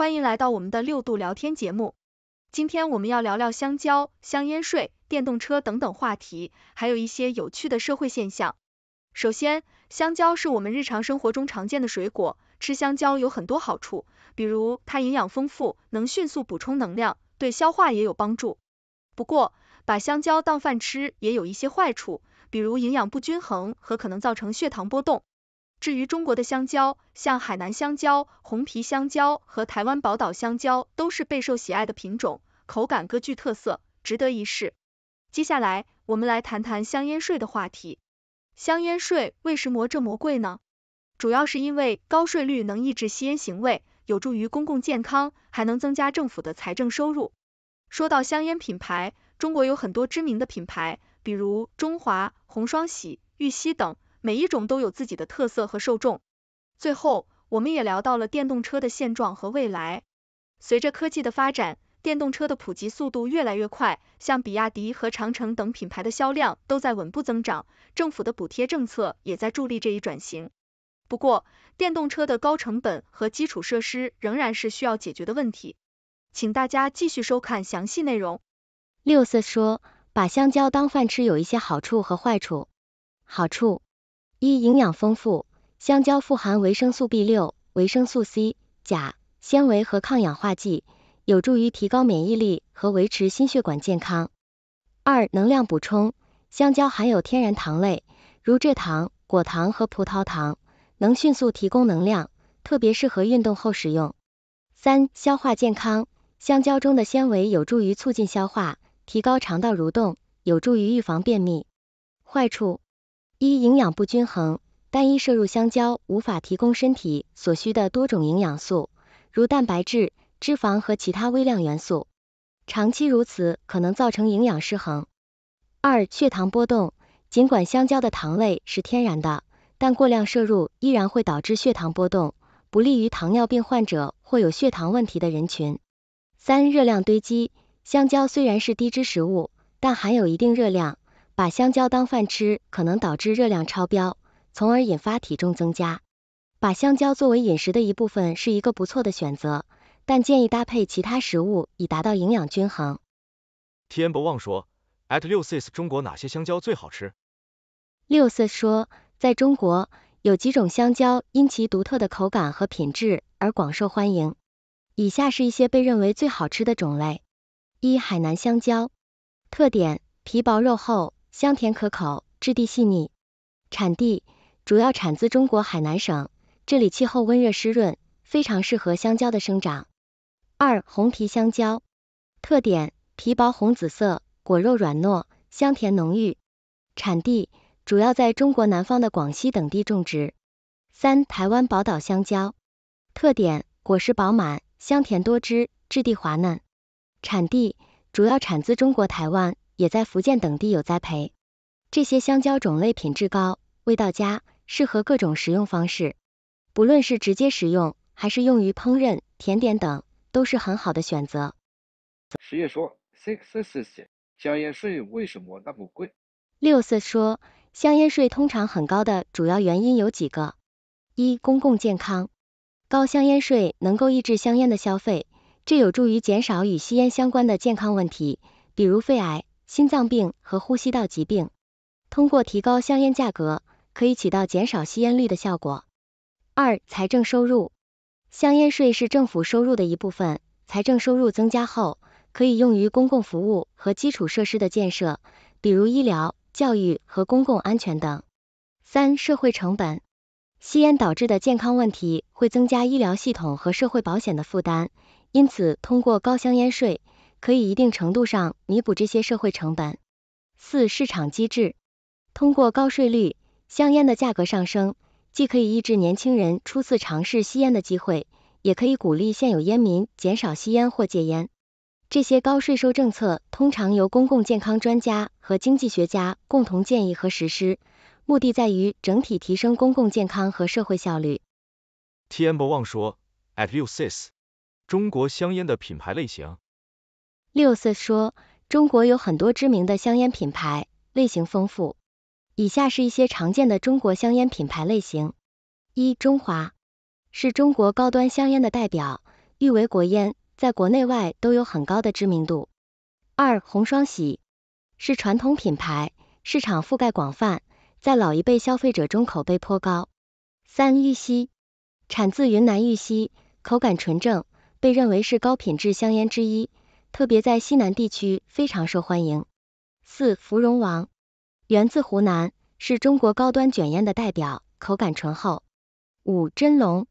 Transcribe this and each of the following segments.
欢迎来到我们的六度聊天节目，今天我们要聊聊香蕉、香烟税、电动车等等话题，还有一些有趣的社会现象。首先，香蕉是我们日常生活中常见的水果，吃香蕉有很多好处，比如它营养丰富，能迅速补充能量，对消化也有帮助。不过，把香蕉当饭吃也有一些坏处，比如营养不均衡和可能造成血糖波动。至于中国的香蕉，像海南香蕉、红皮香蕉和台湾宝岛香蕉都是备受喜爱的品种，口感各具特色，值得一试。接下来，我们来谈谈香烟税的话题。香烟税为什么这么贵呢？主要是因为高税率能抑制吸烟行为，有助于公共健康，还能增加政府的财政收入。说到香烟品牌，中国有很多知名的品牌，比如中华、红双喜、玉溪等。每一种都有自己的特色和受众。最后，我们也聊到了电动车的现状和未来。随着科技的发展，电动车的普及速度越来越快，像比亚迪和长城等品牌的销量都在稳步增长。政府的补贴政策也在助力这一转型。不过，电动车的高成本和基础设施仍然是需要解决的问题。请大家继续收看详细内容。六色说，把香蕉当饭吃有一些好处和坏处。好处。一、营养丰富，香蕉富含维生素 B6、维生素 C、钾、纤维和抗氧化剂，有助于提高免疫力和维持心血管健康。二、能量补充，香蕉含有天然糖类，如蔗糖、果糖和葡萄糖，能迅速提供能量，特别适合运动后食用。三、消化健康，香蕉中的纤维有助于促进消化，提高肠道蠕动，有助于预防便秘。坏处。一、营养不均衡，单一摄入香蕉无法提供身体所需的多种营养素，如蛋白质、脂肪和其他微量元素。长期如此，可能造成营养失衡。二、血糖波动，尽管香蕉的糖类是天然的，但过量摄入依然会导致血糖波动，不利于糖尿病患者或有血糖问题的人群。三、热量堆积，香蕉虽然是低脂食物，但含有一定热量。把香蕉当饭吃可能导致热量超标，从而引发体重增加。把香蕉作为饮食的一部分是一个不错的选择，但建议搭配其他食物以达到营养均衡。天不忘说，at 六 s i 中国哪些香蕉最好吃？六 s i 说，在中国，有几种香蕉因其独特的口感和品质而广受欢迎。以下是一些被认为最好吃的种类：一、海南香蕉，特点皮薄肉厚。香甜可口，质地细腻。产地主要产自中国海南省，这里气候温热湿润，非常适合香蕉的生长。二、红皮香蕉，特点皮薄红紫色，果肉软糯，香甜浓郁。产地主要在中国南方的广西等地种植。三、台湾宝岛香蕉，特点果实饱满，香甜多汁，质地滑嫩。产地主要产自中国台湾。也在福建等地有栽培，这些香蕉种类品质高，味道佳，适合各种食用方式。不论是直接食用，还是用于烹饪、甜点等，都是很好的选择。十月说，六四说，香烟税为什么那么贵？六四说，香烟税通常很高的主要原因有几个：一、公共健康，高香烟税能够抑制香烟的消费，这有助于减少与吸烟相关的健康问题，比如肺癌。心脏病和呼吸道疾病，通过提高香烟价格，可以起到减少吸烟率的效果。二、财政收入，香烟税是政府收入的一部分，财政收入增加后，可以用于公共服务和基础设施的建设，比如医疗、教育和公共安全等。三、社会成本，吸烟导致的健康问题会增加医疗系统和社会保险的负担，因此通过高香烟税。可以一定程度上弥补这些社会成本。四、市场机制通过高税率，香烟的价格上升，既可以抑制年轻人初次尝试吸烟的机会，也可以鼓励现有烟民减少吸烟或戒烟。这些高税收政策通常由公共健康专家和经济学家共同建议和实施，目的在于整体提升公共健康和社会效率。T.M. Wang 说，At l i e a s a s 中国香烟的品牌类型。六色说，中国有很多知名的香烟品牌，类型丰富。以下是一些常见的中国香烟品牌类型：一、中华，是中国高端香烟的代表，誉为国烟，在国内外都有很高的知名度。二、红双喜，是传统品牌，市场覆盖广泛，在老一辈消费者中口碑颇高。三、玉溪，产自云南玉溪，口感纯正，被认为是高品质香烟之一。特别在西南地区非常受欢迎。四、芙蓉王，源自湖南，是中国高端卷烟的代表，口感醇厚。五、真龙，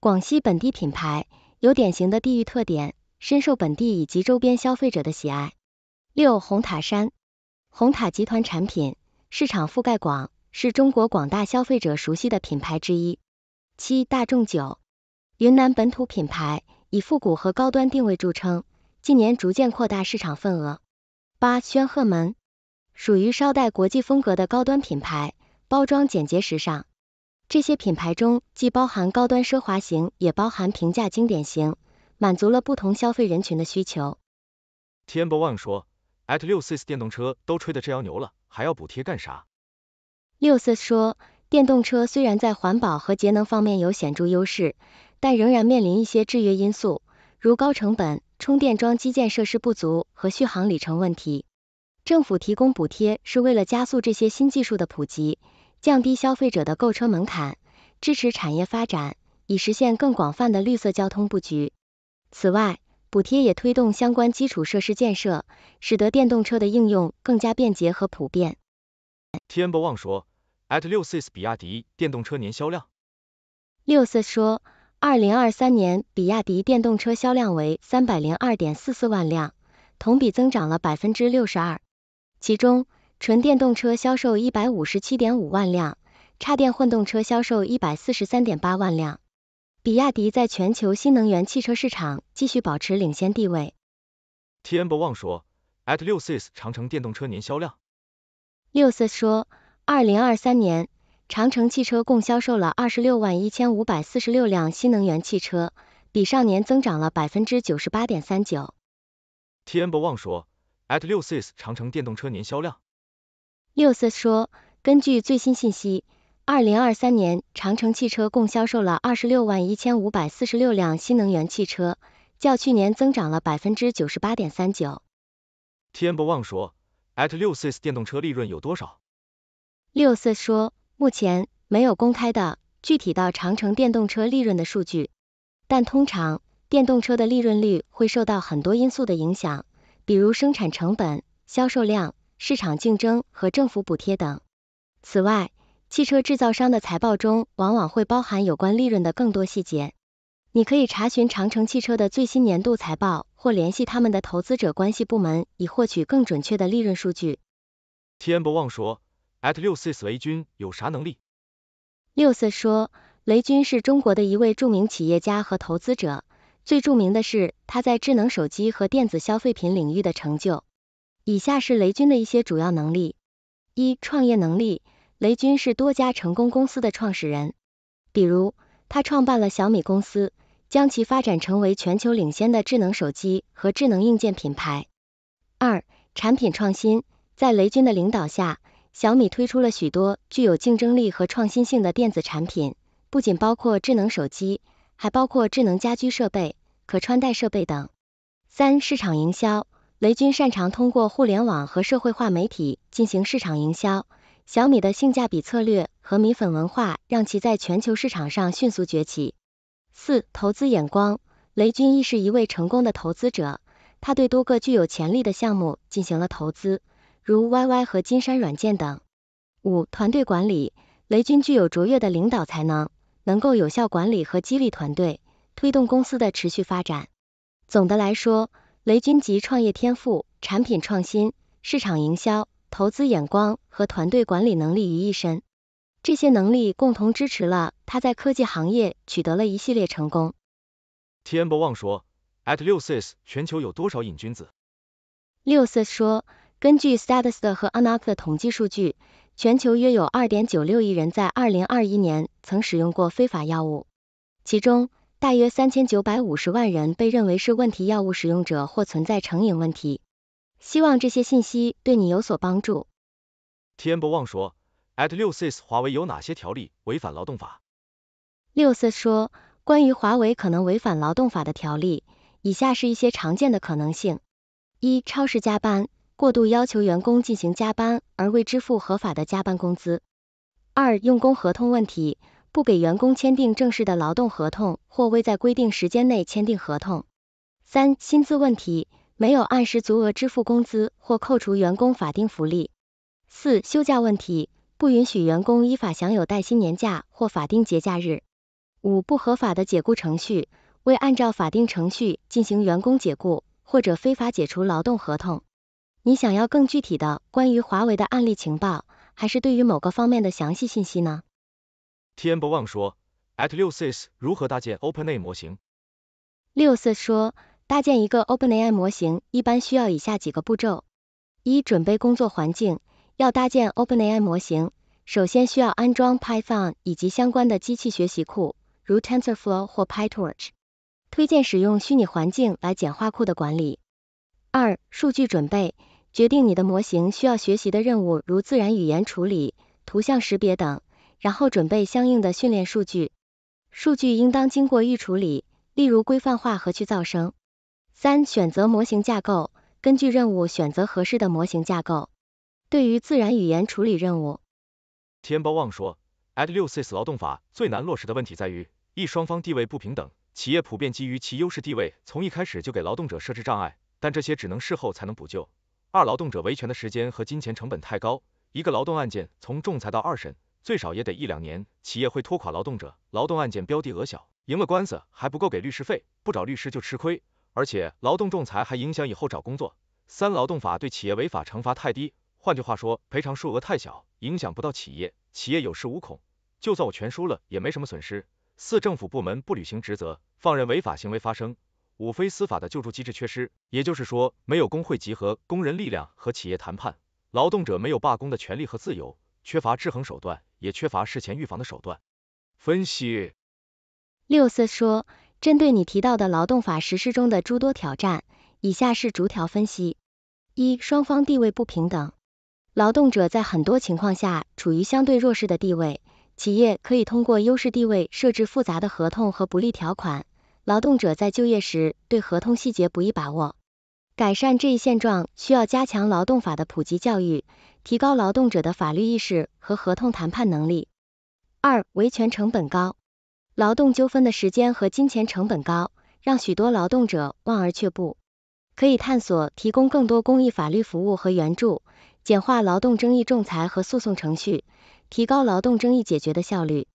广西本地品牌，有典型的地域特点，深受本地以及周边消费者的喜爱。六、红塔山，红塔集团产品，市场覆盖广，是中国广大消费者熟悉的品牌之一。七、大众酒，云南本土品牌，以复古和高端定位著称。近年逐渐扩大市场份额。八轩赫门属于稍带国际风格的高端品牌，包装简洁时尚。这些品牌中既包含高端奢华型，也包含平价经典型，满足了不同消费人群的需求。t m b o n g 说，at 六 s 电动车都吹得这样牛了，还要补贴干啥？六 s 说，电动车虽然在环保和节能方面有显著优势，但仍然面临一些制约因素，如高成本。充电桩基建设施不足和续航里程问题，政府提供补贴是为了加速这些新技术的普及，降低消费者的购车门槛，支持产业发展，以实现更广泛的绿色交通布局。此外，补贴也推动相关基础设施建设，使得电动车的应用更加便捷和普遍。Tn 不忘说，at 六 s 比亚迪电动车年销量。六 s 说。二零二三年，比亚迪电动车销量为三百零二点四四万辆，同比增长了百分之六十二。其中，纯电动车销售一百五十七点五万辆，插电混动车销售一百四十三点八万辆。比亚迪在全球新能源汽车市场继续保持领先地位。T N 不忘说，At 六 s 长城电动车年销量。六 s 说，二零二三年。长城汽车共销售了二十六万一千五百四十六辆新能源汽车，比上年增长了百分之九十八点三九。Tn b 不忘说，at 六 s i s 长城电动车年销量。六 s i s 说，根据最新信息，二零二三年长城汽车共销售了二十六万一千五百四十六辆新能源汽车，较去年增长了百分之九十八点三九。Tn b 不忘说，at 六 s i s 电动车利润有多少？六 s 说。目前没有公开的具体到长城电动车利润的数据，但通常电动车的利润率会受到很多因素的影响，比如生产成本、销售量、市场竞争和政府补贴等。此外，汽车制造商的财报中往往会包含有关利润的更多细节。你可以查询长城汽车的最新年度财报，或联系他们的投资者关系部门以获取更准确的利润数据。天不忘说。at 六 s 雷军有啥能力？六 s 说，雷军是中国的一位著名企业家和投资者，最著名的是他在智能手机和电子消费品领域的成就。以下是雷军的一些主要能力：一、创业能力，雷军是多家成功公司的创始人，比如他创办了小米公司，将其发展成为全球领先的智能手机和智能硬件品牌。二、产品创新，在雷军的领导下。小米推出了许多具有竞争力和创新性的电子产品，不仅包括智能手机，还包括智能家居设备、可穿戴设备等。三、市场营销，雷军擅长通过互联网和社会化媒体进行市场营销。小米的性价比策略和米粉文化让其在全球市场上迅速崛起。四、投资眼光，雷军亦是一位成功的投资者，他对多个具有潜力的项目进行了投资。如 YY 和金山软件等。五、团队管理，雷军具有卓越的领导才能，能够有效管理和激励团队，推动公司的持续发展。总的来说，雷军集创业天赋、产品创新、市场营销、投资眼光和团队管理能力于一身，这些能力共同支持了他在科技行业取得了一系列成功。Tianbo Wang 说，At 六 s i s 全球有多少瘾君子？六 s i 说。根据 s t a t i s t 和 a n o p 的统计数据，全球约有2.96亿人在2021年曾使用过非法药物，其中大约3950万人被认为是问题药物使用者或存在成瘾问题。希望这些信息对你有所帮助。天不忘说，At 6 six 华为有哪些条例违反劳动法？六 six 说，关于华为可能违反劳动法的条例，以下是一些常见的可能性：一、超时加班。过度要求员工进行加班而未支付合法的加班工资；二、用工合同问题，不给员工签订正式的劳动合同或未在规定时间内签订合同；三、薪资问题，没有按时足额支付工资或扣除员工法定福利；四、休假问题，不允许员工依法享有带薪年假或法定节假日；五、不合法的解雇程序，未按照法定程序进行员工解雇或者非法解除劳动合同。你想要更具体的关于华为的案例情报，还是对于某个方面的详细信息呢？Tn 不忘说，At 六 s 如何搭建 OpenAI 模型？六 s 说，搭建一个 OpenAI 模型一般需要以下几个步骤：一、准备工作环境。要搭建 OpenAI 模型，首先需要安装 Python 以及相关的机器学习库，如 TensorFlow 或 PyTorch。推荐使用虚拟环境来简化库的管理。二、数据准备。决定你的模型需要学习的任务，如自然语言处理、图像识别等，然后准备相应的训练数据。数据应当经过预处理，例如规范化和去噪声。三、选择模型架构，根据任务选择合适的模型架构。对于自然语言处理任务，天包网说 a d 六 s i s 劳动法最难落实的问题在于一双方地位不平等，企业普遍基于其优势地位从一开始就给劳动者设置障碍，但这些只能事后才能补救。二、劳动者维权的时间和金钱成本太高，一个劳动案件从仲裁到二审，最少也得一两年，企业会拖垮劳动者。劳动案件标的额小，赢了官司还不够给律师费，不找律师就吃亏。而且劳动仲裁还影响以后找工作。三、劳动法对企业违法惩罚太低，换句话说，赔偿数额太小，影响不到企业，企业有恃无恐，就算我全输了也没什么损失。四、政府部门不履行职责，放任违法行为发生。五非司法的救助机制缺失，也就是说，没有工会集合工人力量和企业谈判，劳动者没有罢工的权利和自由，缺乏制衡手段，也缺乏事前预防的手段。分析。六四说，针对你提到的劳动法实施中的诸多挑战，以下是逐条分析：一、双方地位不平等，劳动者在很多情况下处于相对弱势的地位，企业可以通过优势地位设置复杂的合同和不利条款。劳动者在就业时对合同细节不易把握，改善这一现状需要加强劳动法的普及教育，提高劳动者的法律意识和合同谈判能力。二、维权成本高，劳动纠纷的时间和金钱成本高，让许多劳动者望而却步。可以探索提供更多公益法律服务和援助，简化劳动争议仲裁和诉讼程序，提高劳动争议解决的效率。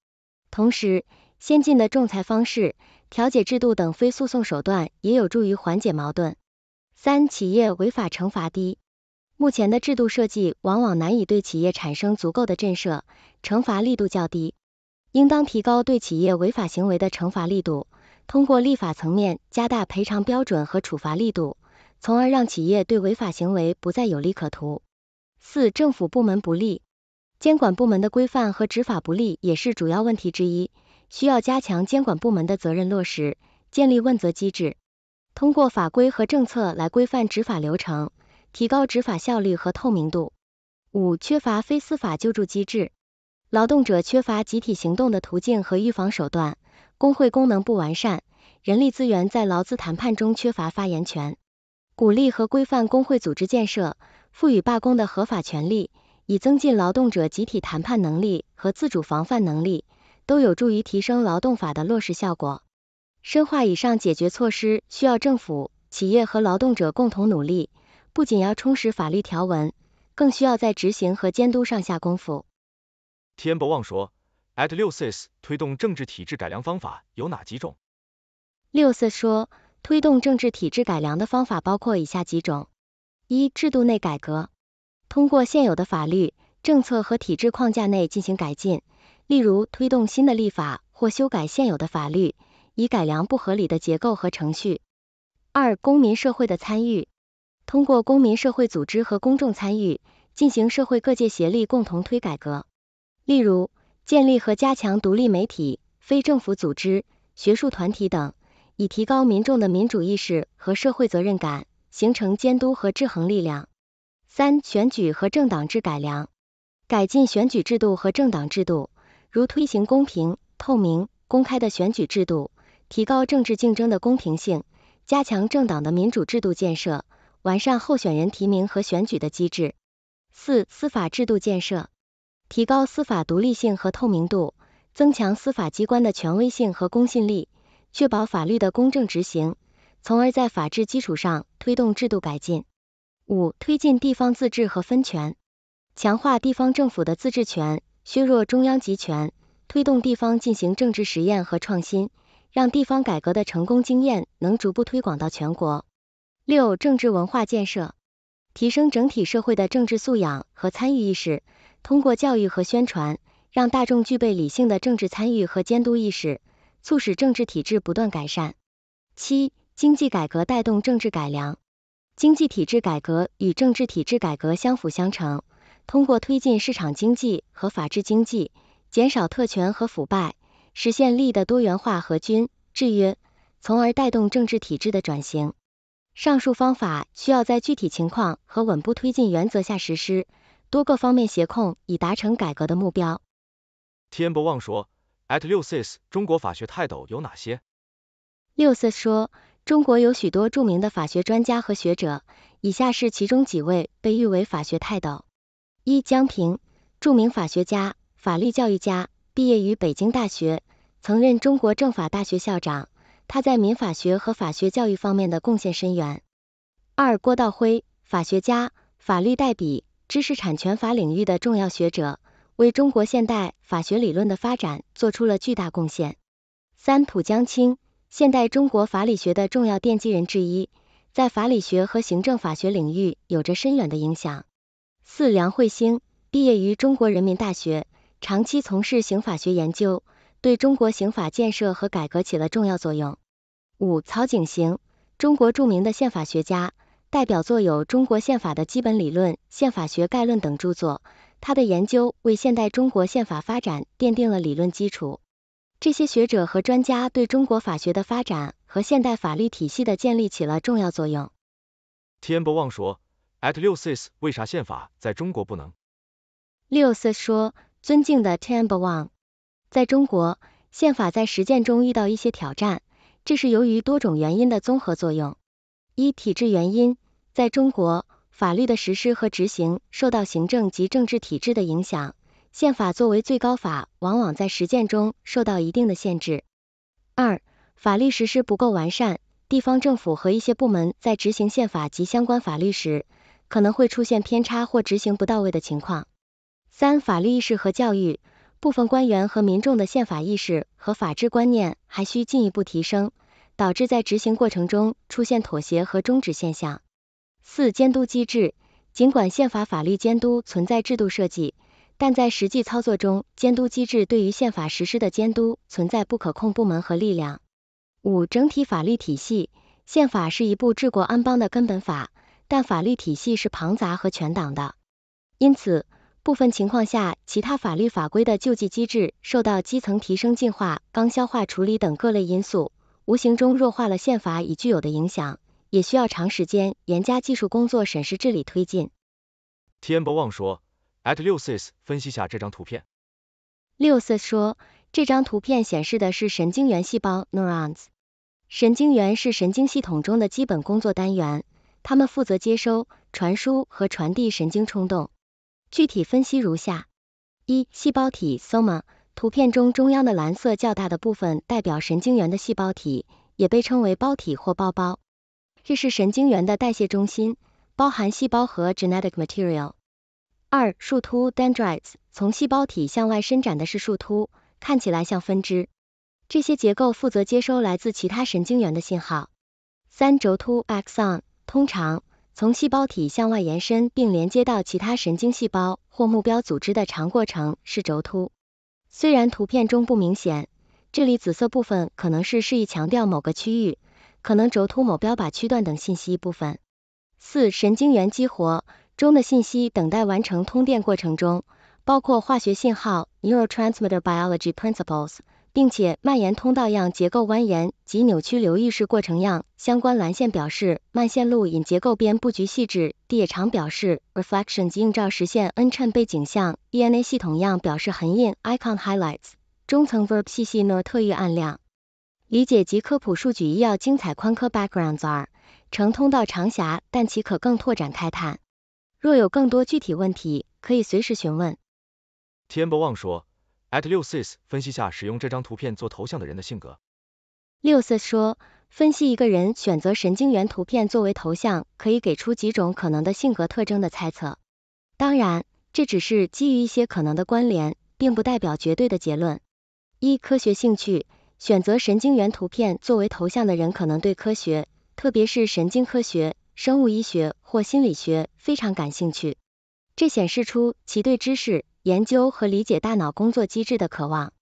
同时，先进的仲裁方式、调解制度等非诉讼手段也有助于缓解矛盾。三、企业违法惩罚低，目前的制度设计往往难以对企业产生足够的震慑，惩罚力度较低，应当提高对企业违法行为的惩罚力度，通过立法层面加大赔偿标准和处罚力度，从而让企业对违法行为不再有利可图。四、政府部门不力，监管部门的规范和执法不力也是主要问题之一。需要加强监管部门的责任落实，建立问责机制，通过法规和政策来规范执法流程，提高执法效率和透明度。五、缺乏非司法救助机制，劳动者缺乏集体行动的途径和预防手段，工会功能不完善，人力资源在劳资谈判中缺乏发言权。鼓励和规范工会组织建设，赋予罢工的合法权利，以增进劳动者集体谈判能力和自主防范能力。都有助于提升劳动法的落实效果。深化以上解决措施需要政府、企业和劳动者共同努力，不仅要充实法律条文，更需要在执行和监督上下功夫。天博望说，at 六 s 推动政治体制改良方法有哪几种？六 s 说，推动政治体制改良的方法包括以下几种：一、制度内改革，通过现有的法律、政策和体制框架内进行改进。例如，推动新的立法或修改现有的法律，以改良不合理的结构和程序。二、公民社会的参与，通过公民社会组织和公众参与，进行社会各界协力共同推改革。例如，建立和加强独立媒体、非政府组织、学术团体等，以提高民众的民主意识和社会责任感，形成监督和制衡力量。三、选举和政党制改良，改进选举制度和政党制度。如推行公平、透明、公开的选举制度，提高政治竞争的公平性，加强政党的民主制度建设，完善候选人提名和选举的机制。四、司法制度建设，提高司法独立性和透明度，增强司法机关的权威性和公信力，确保法律的公正执行，从而在法治基础上推动制度改进。五、推进地方自治和分权，强化地方政府的自治权。削弱中央集权，推动地方进行政治实验和创新，让地方改革的成功经验能逐步推广到全国。六、政治文化建设，提升整体社会的政治素养和参与意识，通过教育和宣传，让大众具备理性的政治参与和监督意识，促使政治体制不断改善。七、经济改革带动政治改良，经济体制改革与政治体制改革相辅相成。通过推进市场经济和法治经济，减少特权和腐败，实现利益的多元化和均制约，从而带动政治体制的转型。上述方法需要在具体情况和稳步推进原则下实施，多个方面协控，以达成改革的目标。天不忘说，at 六 sis，中国法学泰斗有哪些？六 sis 说，中国有许多著名的法学专家和学者，以下是其中几位被誉为法学泰斗。一江平，著名法学家、法律教育家，毕业于北京大学，曾任中国政法大学校长。他在民法学和法学教育方面的贡献深远。二郭道辉，法学家、法律代笔，知识产权法领域的重要学者，为中国现代法学理论的发展做出了巨大贡献。三浦江清，现代中国法理学的重要奠基人之一，在法理学和行政法学领域有着深远的影响。四梁慧星毕业于中国人民大学，长期从事刑法学研究，对中国刑法建设和改革起了重要作用。五曹景行，中国著名的宪法学家，代表作有《中国宪法的基本理论》、《宪法学概论》等著作，他的研究为现代中国宪法发展奠定了理论基础。这些学者和专家对中国法学的发展和现代法律体系的建立起了重要作用。天不忘说。At 六 s i s 为啥宪法在中国不能？六 s i s 说，尊敬的 Temple One，在中国，宪法在实践中遇到一些挑战，这是由于多种原因的综合作用。一体制原因，在中国，法律的实施和执行受到行政及政治体制的影响，宪法作为最高法，往往在实践中受到一定的限制。二，法律实施不够完善，地方政府和一些部门在执行宪法及相关法律时，可能会出现偏差或执行不到位的情况。三、法律意识和教育，部分官员和民众的宪法意识和法治观念还需进一步提升，导致在执行过程中出现妥协和终止现象。四、监督机制，尽管宪法法律监督存在制度设计，但在实际操作中，监督机制对于宪法实施的监督存在不可控部门和力量。五、整体法律体系，宪法是一部治国安邦的根本法。但法律体系是庞杂和全党的，因此部分情况下，其他法律法规的救济机制受到基层提升、进化、刚消化处理等各类因素，无形中弱化了宪法已具有的影响，也需要长时间、严加技术工作审视、治理推进。天博望说，at 六色分析下这张图片。六色说，这张图片显示的是神经元细胞 （neurons）。神经元是神经系统中的基本工作单元。它们负责接收、传输和传递神经冲动。具体分析如下：一、细胞体 （soma），图片中中央的蓝色较大的部分代表神经元的细胞体，也被称为胞体或胞胞，这是神经元的代谢中心，包含细胞核 （genetic material）。二、树突 （dendrites），从细胞体向外伸展的是树突，看起来像分支，这些结构负责接收来自其他神经元的信号。三、轴突 （axon）。通常从细胞体向外延伸并连接到其他神经细胞或目标组织的长过程是轴突。虽然图片中不明显，这里紫色部分可能是示意强调某个区域，可能轴突某标靶区段等信息部分。四神经元激活中的信息等待完成通电过程中，包括化学信号，neurotransmitter biology principles。并且蔓延通道样结构蜿蜒及扭曲流溢式过程样相关蓝线表示慢线路引结构边布局细致，地也常表示 reflections 及映照实现 n 衬背景像 e n a 系统样表示痕印 icon highlights 中层 verb 细细若特意暗亮，理解及科普数据一要精彩宽科 backgrounds 二呈通道长狭，但其可更拓展开探。若有更多具体问题，可以随时询问。天博望说。at 六色分析下，使用这张图片做头像的人的性格。六 sis 说，分析一个人选择神经元图片作为头像，可以给出几种可能的性格特征的猜测。当然，这只是基于一些可能的关联，并不代表绝对的结论。一、科学兴趣，选择神经元图片作为头像的人可能对科学，特别是神经科学、生物医学或心理学非常感兴趣。这显示出其对知识。研究和理解大脑工作机制的渴望。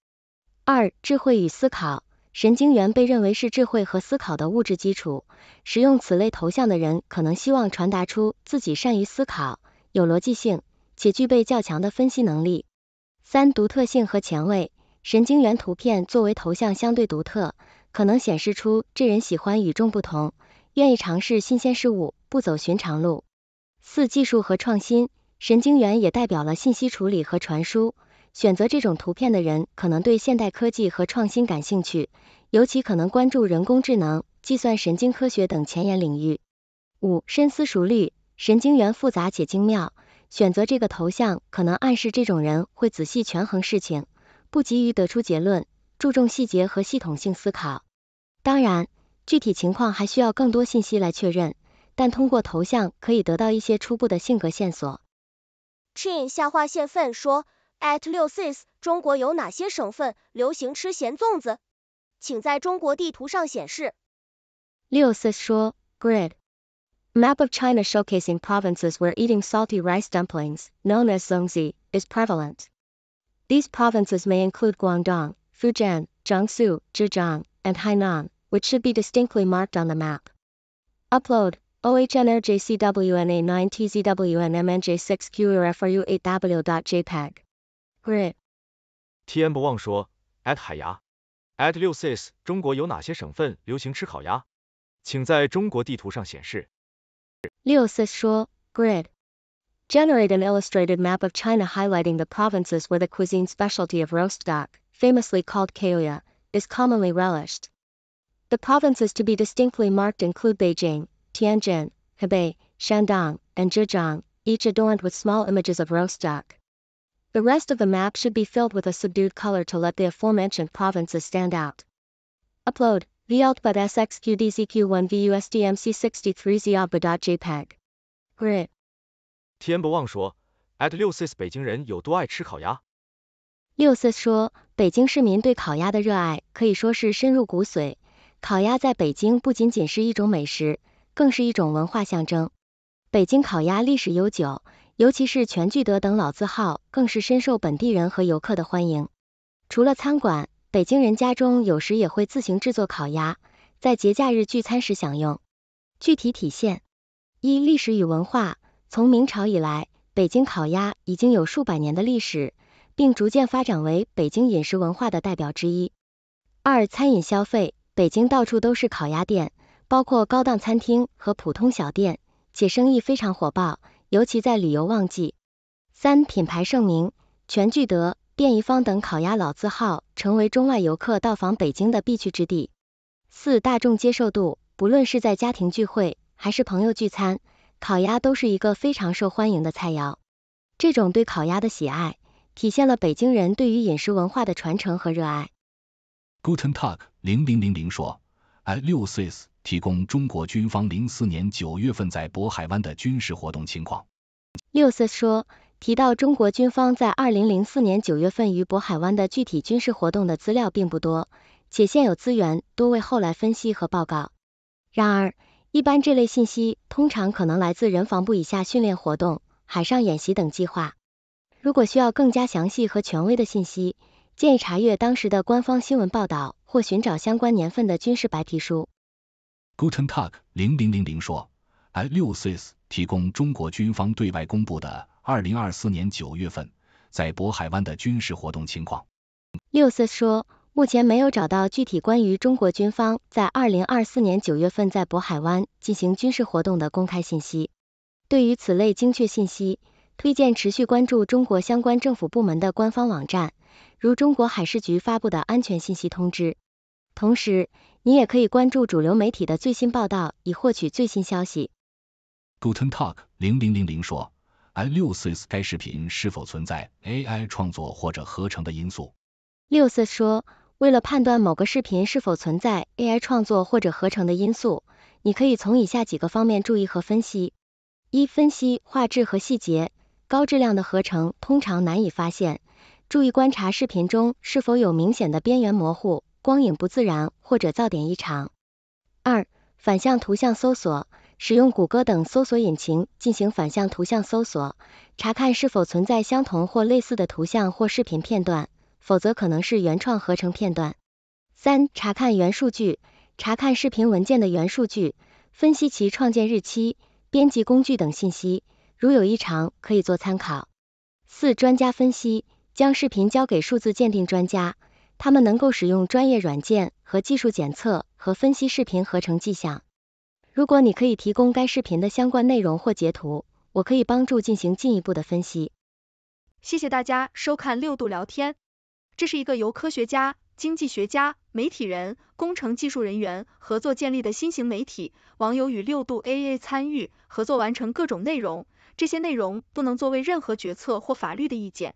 二、智慧与思考，神经元被认为是智慧和思考的物质基础。使用此类头像的人可能希望传达出自己善于思考、有逻辑性，且具备较强的分析能力。三、独特性和前卫，神经元图片作为头像相对独特，可能显示出这人喜欢与众不同，愿意尝试新鲜事物，不走寻常路。四、技术和创新。神经元也代表了信息处理和传输，选择这种图片的人可能对现代科技和创新感兴趣，尤其可能关注人工智能、计算神经科学等前沿领域。五深思熟虑，神经元复杂且精妙，选择这个头像可能暗示这种人会仔细权衡事情，不急于得出结论，注重细节和系统性思考。当然，具体情况还需要更多信息来确认，但通过头像可以得到一些初步的性格线索。Chin 下划线奋说，at 六 sis，中国有哪些省份流行吃咸粽子？请在中国地图上显示。六 sis map of China showcasing provinces where eating salty rice dumplings, known as zongzi, is prevalent. These provinces may include Guangdong, Fujian, Jiangsu, Zhejiang, and Hainan, which should be distinctly marked on the map. Upload OHNRJCWNA9TZWNMNJ6QRFRU8W.JPEG. Grid. TN 不忘说，at 海牙，at 六 sis，中国有哪些省份流行吃烤鸭？请在中国地图上显示。六 sis Generate an illustrated map of China highlighting the provinces where the cuisine specialty of roast duck, famously called kaoya, is commonly relished. The provinces to be distinctly marked include Beijing, Tianjin, Hebei, Shandong, and Zhejiang, each adorned with small images of roast duck. The rest of the map should be filled with a subdued color to let the aforementioned provinces stand out. Upload, VLT SXQDZQ1 VUSDMC63ZA but JPEG. Grit. 天不忘说，at 六 sis 北京人有多爱吃烤鸭？六 sis 说，北京市民对烤鸭的热爱可以说是深入骨髓。烤鸭在北京不仅仅是一种美食，更是一种文化象征。北京烤鸭历史悠久，尤其是全聚德等老字号，更是深受本地人和游客的欢迎。除了餐馆，北京人家中有时也会自行制作烤鸭，在节假日聚餐时享用。具体体现：一、历史与文化，从明朝以来，北京烤鸭已经有数百年的历史，并逐渐发展为北京饮食文化的代表之一。二、餐饮消费，北京到处都是烤鸭店。包括高档餐厅和普通小店，且生意非常火爆，尤其在旅游旺季。三品牌盛名，全聚德、便宜坊等烤鸭老字号成为中外游客到访北京的必去之地。四大众接受度，不论是在家庭聚会还是朋友聚餐，烤鸭都是一个非常受欢迎的菜肴。这种对烤鸭的喜爱，体现了北京人对于饮食文化的传承和热爱。Guten Tag 零零零零说，i 六 size。提供中国军方零四年九月份在渤海湾的军事活动情况。六四说提到，中国军方在二零零四年九月份于渤海湾的具体军事活动的资料并不多，且现有资源多为后来分析和报告。然而，一般这类信息通常可能来自人防部以下训练活动、海上演习等计划。如果需要更加详细和权威的信息，建议查阅当时的官方新闻报道或寻找相关年份的军事白皮书。Guten Tag 零零零零说，I 六 s 提供中国军方对外公布的二零二四年九月份在渤海湾的军事活动情况。六四说，目前没有找到具体关于中国军方在二零二四年九月份在渤海湾进行军事活动的公开信息。对于此类精确信息，推荐持续关注中国相关政府部门的官方网站，如中国海事局发布的安全信息通知。同时，你也可以关注主流媒体的最新报道，以获取最新消息。Guten t a g 零零零零说，I6s，该视频是否存在 AI 创作或者合成的因素？六 s 说，为了判断某个视频是否存在 AI 创作或者合成的因素，你可以从以下几个方面注意和分析：一、分析画质和细节，高质量的合成通常难以发现，注意观察视频中是否有明显的边缘模糊。光影不自然或者噪点异常。二，反向图像搜索，使用谷歌等搜索引擎进行反向图像搜索，查看是否存在相同或类似的图像或视频片段，否则可能是原创合成片段。三，查看原数据，查看视频文件的原数据，分析其创建日期、编辑工具等信息，如有异常可以做参考。四，专家分析，将视频交给数字鉴定专家。他们能够使用专业软件和技术检测和分析视频合成迹象。如果你可以提供该视频的相关内容或截图，我可以帮助进行进一步的分析。谢谢大家收看六度聊天，这是一个由科学家、经济学家、媒体人、工程技术人员合作建立的新型媒体，网友与六度 AA 参与合作完成各种内容，这些内容不能作为任何决策或法律的意见。